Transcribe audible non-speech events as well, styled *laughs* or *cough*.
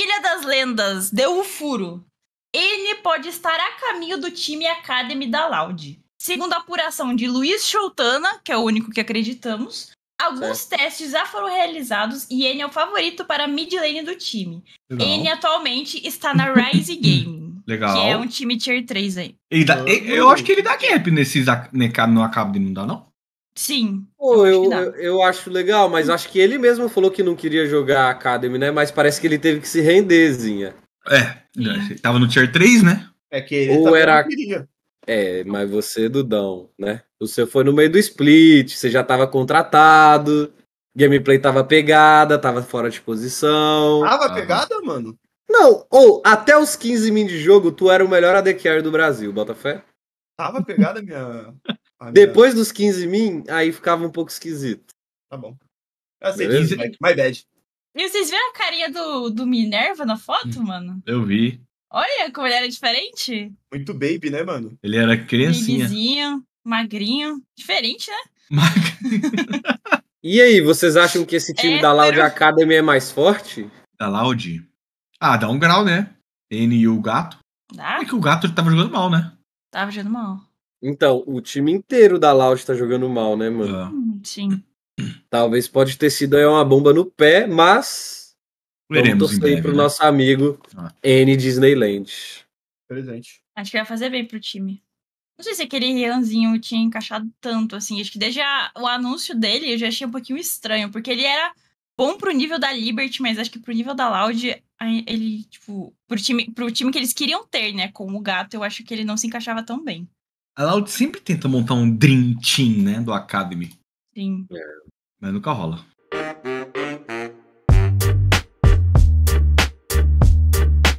Ilha das Lendas deu um furo. N pode estar a caminho do time Academy da Loud. Segundo a apuração de Luiz Choutana, que é o único que acreditamos, alguns certo. testes já foram realizados e N é o favorito para a mid lane do time. N atualmente está na Rise *laughs* Gaming. Legal. Que é um time tier 3 aí. eu, eu acho que ele dá gap nesse, no Academy, não dá não? Sim. Pô, eu, eu, eu, acho legal, mas hum. acho que ele mesmo falou que não queria jogar a Academy, né? Mas parece que ele teve que se renderzinha. É, ele hum. tava no tier 3, né? É que ele Ou era... É, mas você, Dudão, né? Você foi no meio do split, você já tava contratado, gameplay tava pegada, tava fora de posição. Tava ah. pegada, mano? Não, ou até os 15 min de jogo, tu era o melhor AD do Brasil, Botafé? Tava pegada minha. Depois dos 15 min, aí ficava um pouco esquisito. Tá bom. Eu sei Mike. My bad. E vocês viram a carinha do, do Minerva na foto, hum, mano? Eu vi. Olha como ele era diferente. Muito baby, né, mano? Ele era criancinha. Bigzinho, magrinho. Diferente, né? Magrinho. e aí, vocês acham que esse time é, da Loud era... Academy é mais forte? Da Loud? Ah, dá um grau, né? N e o gato. Dá? É que o gato tava jogando mal, né? Tava jogando mal. Então, o time inteiro da Loud tá jogando mal, né, mano? É. Hum, sim. Talvez pode ter sido aí uma bomba no pé, mas Veremos vamos torcer pro né? nosso amigo ah. N Disneyland. Presente. Acho que vai fazer bem pro time. Não sei se aquele Rianzinho tinha encaixado tanto, assim. Acho que desde a, o anúncio dele eu já achei um pouquinho estranho, porque ele era bom pro nível da Liberty, mas acho que pro nível da Loud, ele, tipo, pro time, pro time que eles queriam ter, né? Com o gato, eu acho que ele não se encaixava tão bem. A Loud sempre tenta montar um Dream Team, né? Do Academy. Sim. É. Mas nunca rola.